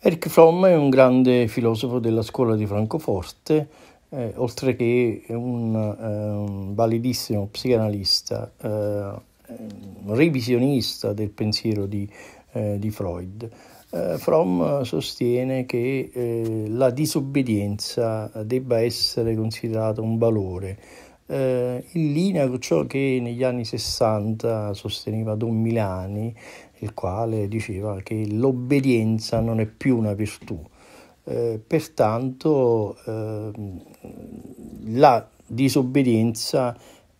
Eric Fromm è un grande filosofo della scuola di Francoforte, eh, oltre che un, eh, validissimo psicanalista, eh, revisionista del pensiero di, eh, di Freud. Eh, Fromm sostiene che eh, la disobbedienza debba essere considerata un valore, in linea con ciò che negli anni 60 sosteneva Don Milani, il quale diceva che l'obbedienza non è più una virtù. Eh, pertanto eh, la disobbedienza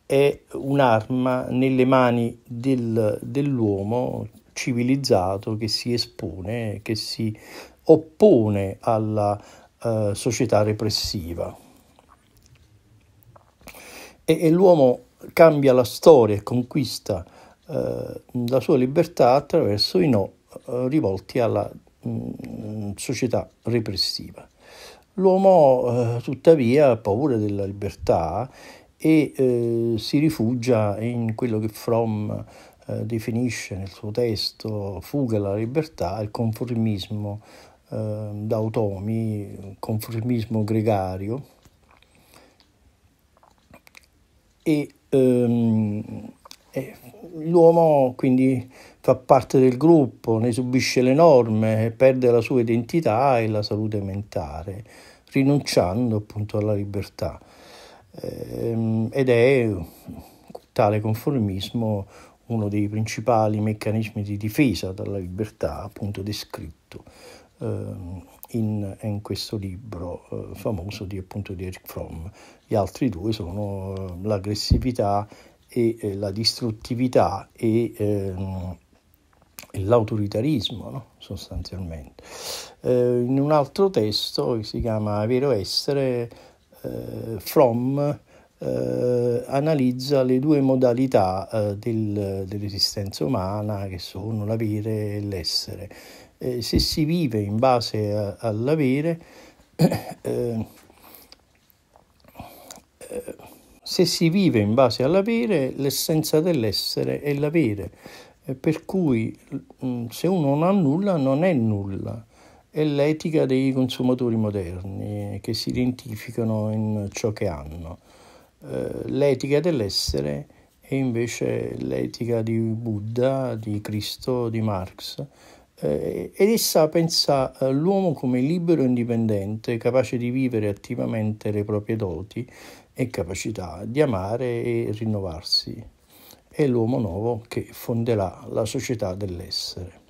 è un'arma nelle mani del, dell'uomo civilizzato che si espone, che si oppone alla eh, società repressiva. E, e l'uomo cambia la storia e conquista eh, la sua libertà attraverso i no eh, rivolti alla mh, mm, società repressiva. L'uomo eh, tuttavia ha paura della libertà e eh, si rifugia in quello che Fromm eh, definisce nel suo testo fuga alla libertà, il conformismo eh, d'automi, conformismo gregario. E ehm, l'uomo quindi fa parte del gruppo, ne subisce le norme, perde la sua identità e la salute mentale, rinunciando appunto alla libertà. Ehm, ed è tale conformismo uno dei principali meccanismi di difesa dalla libertà, appunto descritto ehm, in, in, questo libro eh, famoso di, appunto, di Eric Fromm. Gli altri due sono eh, l'aggressività e eh, la distruttività e ehm, l'autoritarismo no? sostanzialmente. Eh, in un altro testo che si chiama Vero Essere, eh, From eh, analizza le due modalità eh, del, dell'esistenza umana che sono l'avere e l'essere. Eh, se si vive in base a, all'avere, Se si vive in base all'avere, l'essenza dell'essere è l'avere, eh, per cui mm, se uno non ha nulla non è nulla. È l'etica dei consumatori moderni eh, che si identificano in ciò che hanno. Eh, l'etica dell'essere è invece l'etica di Buddha, di Cristo, di Marx eh, ed essa pensa all'uomo eh, come libero e indipendente, capace di vivere attivamente le proprie doti e capacità di amare e rinnovarsi. È l'uomo nuovo che fonderà la società dell'essere.